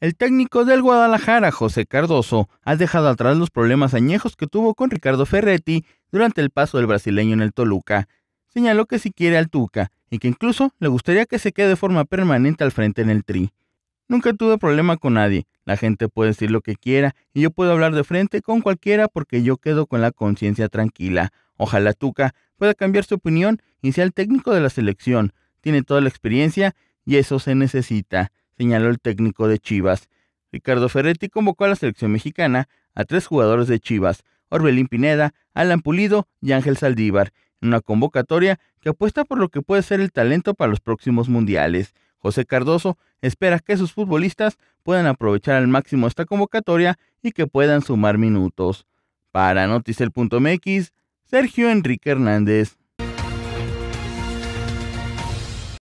El técnico del Guadalajara, José Cardoso, ha dejado atrás los problemas añejos que tuvo con Ricardo Ferretti durante el paso del brasileño en el Toluca. Señaló que si quiere al Tuca y que incluso le gustaría que se quede de forma permanente al frente en el Tri. Nunca tuve problema con nadie, la gente puede decir lo que quiera y yo puedo hablar de frente con cualquiera porque yo quedo con la conciencia tranquila. Ojalá Tuca pueda cambiar su opinión y sea el técnico de la selección. Tiene toda la experiencia y eso se necesita señaló el técnico de Chivas. Ricardo Ferretti convocó a la selección mexicana a tres jugadores de Chivas, Orbelín Pineda, Alan Pulido y Ángel Saldívar, en una convocatoria que apuesta por lo que puede ser el talento para los próximos mundiales. José Cardoso espera que sus futbolistas puedan aprovechar al máximo esta convocatoria y que puedan sumar minutos. Para Noticel.mx, Sergio Enrique Hernández.